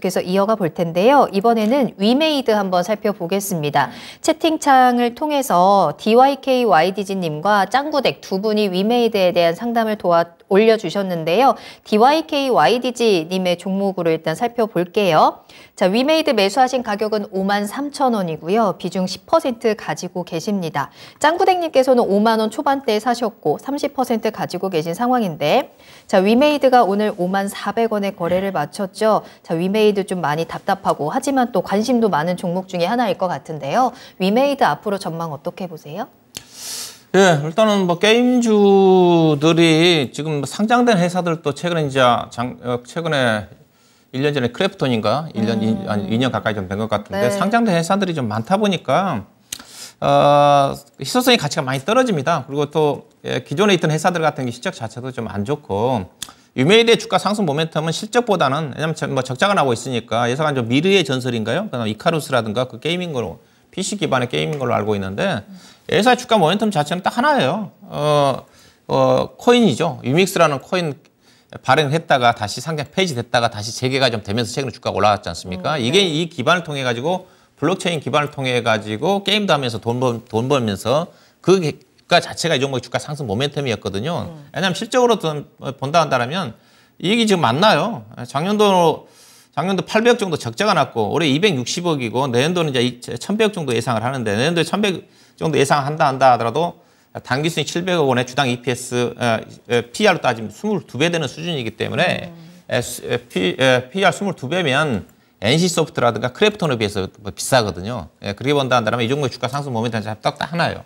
계속 이어가 볼 텐데요. 이번에는 위메이드 한번 살펴보겠습니다. 채팅창을 통해서 DYKYDG님과 짱구댁 두 분이 위메이드에 대한 상담을 도와 올려주셨는데요. DYKYDG님의 종목으로 일단 살펴볼게요. 자, 위메이드 매수하신 가격은 5만 3천 원이고요. 비중 10% 가지고 계십니다. 짱구댁님께서는 5만 원 초반대에 사셨고 30% 가지고 계신 상황인데 자, 위메이드가 오늘 5만 400원에 거래를 마쳤죠. 자, 위메이드 위메이드 좀 많이 답답하고 하지만 또 관심도 많은 종목 중에 하나일 것 같은데요. 위메이드 앞으로 전망 어떻게 보세요? 예, 일단은 뭐 게임주들이 지금 상장된 회사들도 최근에 이제 장, 어, 최근에 1년 전에 크래프톤인가 1년 음. 2, 2년 가까이 좀 된 것 같은데 네. 상장된 회사들이 좀 많다 보니까 어, 희소성의 가치가 많이 떨어집니다. 그리고 또 예, 기존에 있던 회사들 같은 게시적 자체도 좀 안 좋고 유메일의 주가 상승 모멘텀은 실적보다는 왜냐면 뭐 적자가 나고 있으니까 예상한 좀미래의 전설인가요? 그다음 이카루스라든가 그 게이밍 걸로 PC 기반의 게임인 걸로 알고 있는데 회사 의 주가 모멘텀 자체는 딱 하나예요. 어, 어 코인이죠. 유믹스라는 코인 발행했다가 다시 상장 폐지됐다가 다시 재개가 좀 되면서 최근에 주가가 올라왔지 않습니까? 음, 네. 이게 이 기반을 통해 가지고 블록체인 기반을 통해 가지고 게임도 하면서 돈, 벌, 돈 벌면서 그 주가 자체가 이 종목의 주가 상승 모멘텀이었거든요. 음. 왜냐하면 실적으로 본다 한다면 이 얘기 지금 맞나요 작년도 작년도 800억 정도 적자가 났고 올해 260억이고 내년도는 이제 1,100억 정도 예상을 하는데 내년도에 1,100 정도 예상한다 한다 하더라도 단기 순이 700억 원에 주당 EPS PR로 따지면 22배 되는 수준이기 때문에 음. P, PR 22배면 NC 소프트라든가 크래프톤에 비해서 뭐 비싸거든요. 예, 그렇게 본다 한다면 이 종목의 주가 상승 모멘텀이 딱딱 하나요.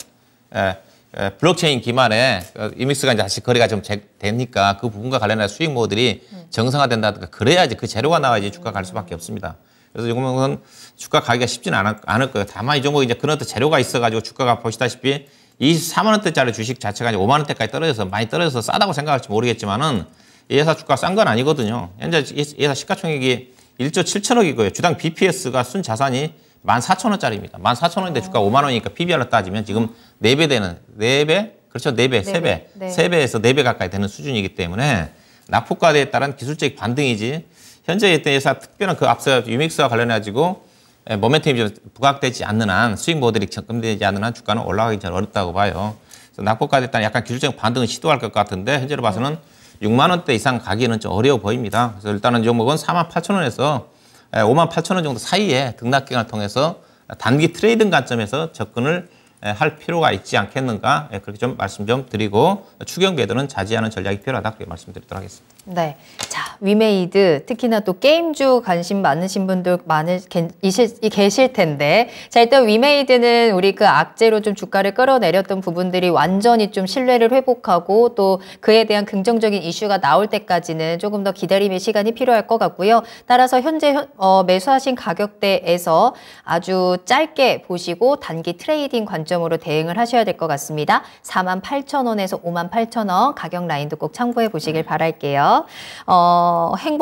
예. 예, 블록체인 기만에 어, 이믹스가 이제 다시 거래가 좀 되니까 그 부분과 관련한 수익 모델이 음. 정상화된다든가 그래야지 그 재료가 나와야지 주가 갈 수밖에 없습니다. 그래서 이거는 주가 가기가 쉽지는 않을, 않을 거예요. 다만 이 정도 이제 그런 어떤 재료가 있어가지고 주가가 보시다시피 24만 원대짜리 주식 자체가 이제 5만 원대까지 떨어져서 많이 떨어져서 싸다고 생각할지 모르겠지만은 이 회사 주가 싼 건 아니거든요. 현재 이 회사 시가총액이 1조 7천억이고요. 주당 BPS가 순 자산이 14,000원짜리입니다. 14,000원인데 어. 주가 5만 원이니까 PBR로 따지면 지금 4배 되는 4배 그렇죠. 4배, 4배. 4배. 3배에서 4배 가까이 되는 수준이기 때문에 납폭과대에 따른 기술적 반등이지 현재 이때 회사 특별한 그 앞서 유믹스와 관련해 가지고 예, 모멘텀이 부각되지 않는 한 수익 모델이 적금되지 않는 한 주가는 올라가기 잘 어렵다고 봐요. 그래서 낙폭과대에 따른 약간 기술적 반등을 시도할 것 같은데 현재로 봐서는 네. 6만 원대 이상 가기는 좀 어려워 보입니다. 그래서 일단은 종목은 4만 8천 원에서 5만 예, 8천 원 정도 사이에 등락 기간을 통해서 단기 트레이딩 관점에서 접근을 할 필요가 있지 않겠는가 그렇게 좀 말씀 좀 드리고 추경 배도는 자제하는 전략이 필요하다 그렇게 말씀드리도록 하겠습니다. 네, 자 위메이드 특히나 또 게임주 관심 많으신 분들 많으 계실, 계실 텐데 자 일단 위메이드는 우리 그 악재로 좀 주가를 끌어내렸던 부분들이 완전히 좀 신뢰를 회복하고 또 그에 대한 긍정적인 이슈가 나올 때까지는 조금 더 기다림의 시간이 필요할 것 같고요. 따라서 현재 어, 매수하신 가격대에서 아주 짧게 보시고 단기 트레이딩 관 관점으로 대응을 하셔야 될 것 같습니다. 4만 8천 원에서 5만 8천 원 가격 라인도 꼭 참고해 보시길 네. 바랄게요. 어, 행복